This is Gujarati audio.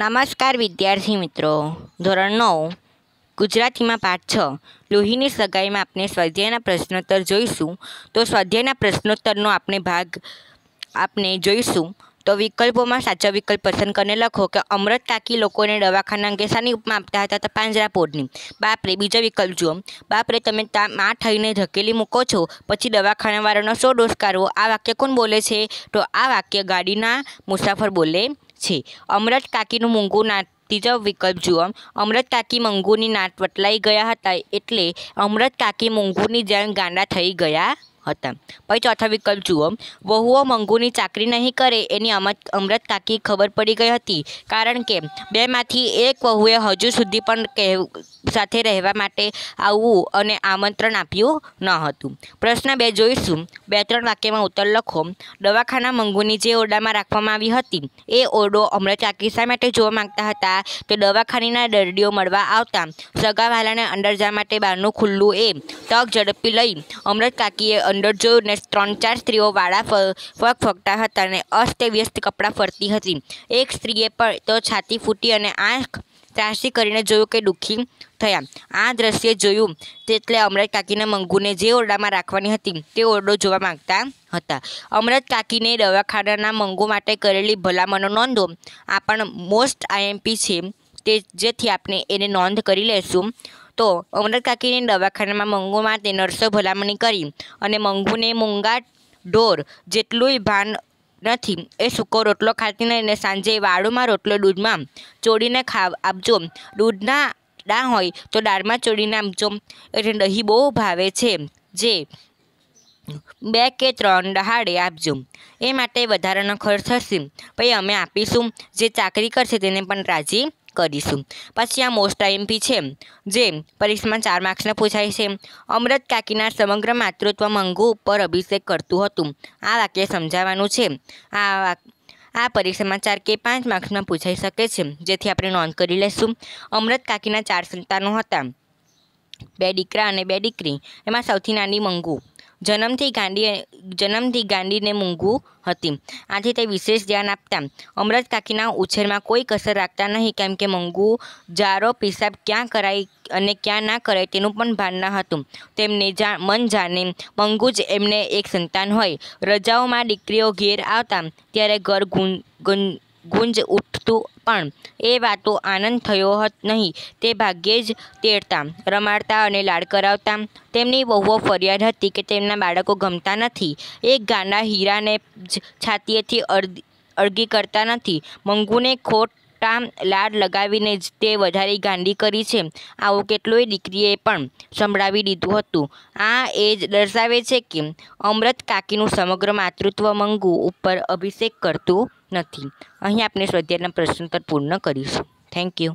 નમસ્કાર વિદ્યાર્થી મિત્રો ધોરણ નવ ગુજરાતીમાં પાઠ છ લોહીની સગાઈમાં આપણે સ્વાધ્યાયના પ્રશ્નોત્તર જોઈશું તો સ્વાધ્યાયના પ્રશ્નોત્તરનો આપણે ભાગ આપણે જોઈશું તો વિકલ્પોમાં સાચો વિકલ્પ પસંદ કરીને લખો કે અમૃત તાકી લોકોને દવાખાના અંગે શાની ઉપમા આપતા હતા તો પાંજરાપોળની બાપરે બીજો વિકલ્પ જુઓ બાપરે તમે તા માં થઈને ધકેલી મૂકો છો પછી દવાખાનાવાળાનો શો દોષ કાઢવો આ વાક્ય કોણ બોલે છે તો આ વાક્ય ગાડીના મુસાફર બોલે છે અમરત કાકીનું મૂંગું નાટ ત્રીજો વિકલ્પ જુઓ અમૃત કાકી મંગુની નાત વટલાઈ ગયા હતા એટલે અમૃત કાકી મંગુની જેમ ગાંડા થઈ ગયા હતા પછી ચોથા વિકલ્પ જુઓ વહુઓ મંગુની ચાકરી નહીં કરે એની અમત અમૃત કાકી ખબર પડી ગઈ હતી કારણ કે બેમાંથી એક વહુએ હજુ સુધી પણ સાથે રહેવા માટે આવવું અને આમંત્રણ આપ્યું ન હતું પ્રશ્ન બે જોઈશું બે ત્રણ વાક્યમાં ઉત્તર લખો દવાખાના મંગુની જે ઓરડામાં રાખવામાં આવી હતી એ ઓરડો અમૃત કાકી શા માટે જોવા માંગતા હતા તો દવાખાનીના દર્દીઓ મળવા આવતા સગાવાલાને અંદર જવા માટે બહારનું ખુલ્લું એ તક ઝડપી લઈ અમૃત કાકીએ અંદર જોયું ને ત્રણ ચાર સ્ત્રીઓ વાળા ફગફગતા હતા અને અસ્તવ્યસ્ત કપડાં ફરતી હતી એક સ્ત્રીએ પણ તો છાતી ફૂટી અને આંખ ત્રાસી કરીને જોયું કે દુઃખી થયા આ દ્રશ્ય જોયું તેટલે અમરત કાકીને મંગુને જે ઓરડામાં રાખવાની હતી તે ઓરડો જોવા માંગતા હતા અમરત કાકીને દવાખાનાના મંગુ માટે કરેલી ભલામણો નોંધો આ પણ મોસ્ટ આઈએમપી છે તે જેથી આપણે એને નોંધ કરી લેશું તો અમરત કાકીને દવાખાનામાં મંગુ તે નર્સો ભલામણી કરી અને મંગુને મૂંગા ઢોર જેટલુંય ભાન નથી એ સૂકો રોટલો ખાતીને અને સાંજે વાળુમાં રોટલો દૂધમાં ચોડીને ખાવ આપજો દૂધના ડા હોય તો દાળમાં ચોડીને આપજો એટલે દહીં બહુ ભાવે છે જે બે કે ત્રણ દહાડે આપજો એ માટે વધારાનો ખર્ચ થશે પછી અમે આપીશું જે ચાકરી કરશે તેને પણ રાજી કરીશું પછી આ મોસ્ટ આઈએમપી છે જે પરીક્ષામાં ચાર માર્ક્સને પૂછાય છે અમૃત કાકીના સમગ્ર માતૃત્વ મંગુ ઉપર અભિષેક કરતું હતું આ વાક્ય સમજાવવાનું છે આ આ પરીક્ષામાં ચાર કે પાંચ માર્ક્સમાં પૂછાઈ શકે છે જેથી આપણે નોંધ કરી લઈશું અમૃત કાકીના ચાર સંતાનો હતા બે દીકરા અને બે દીકરી એમાં સૌથી નાની મંગુ જન્મથી ગાંડી જન્મથી ગાંડીને મૂંગું હતી આથી તે વિશેષ ધ્યાન આપતા અમરત કાકીના ઉછેરમાં કોઈ કસર રાખતા નહીં કેમ કે મૂંગું જારો પેશાબ ક્યાં કરાય અને ક્યાં ના કરાય તેનું પણ ભાન ન હતું તેમને જા મન જાણે મંગુ જ એમને એક સંતાન હોય રજાઓમાં દીકરીઓ ઘેર આવતા ત્યારે ઘર ગુંજ ઉઠતું પણ એ વાતો આનંદ થયો હત નહીં તે ભાગ્યે જ તેડતા રમાડતા અને લાડ કરાવતા તેમની બહુઓ ફરિયાદ હતી કે તેમના બાળકો ગમતા નથી એક ગાંડા હીરાને જ છાતીએથી અડધી અળગી કરતા નથી મંગુને ખોટ ખોટા લાડ લગાવીને જ તે વધારે ગાંડી કરી છે આવું કેટલોય દીકરીએ પણ સંભળાવી દીધું હતું આ એ જ દર્શાવે છે કે અમૃત કાકીનું સમગ્ર માતૃત્વ મંગુ ઉપર અભિષેક કરતું નથી અહીં આપણે સ્વાધ્યાયના પ્રશ્નોત્તર પૂર્ણ કરીશું થેન્ક યુ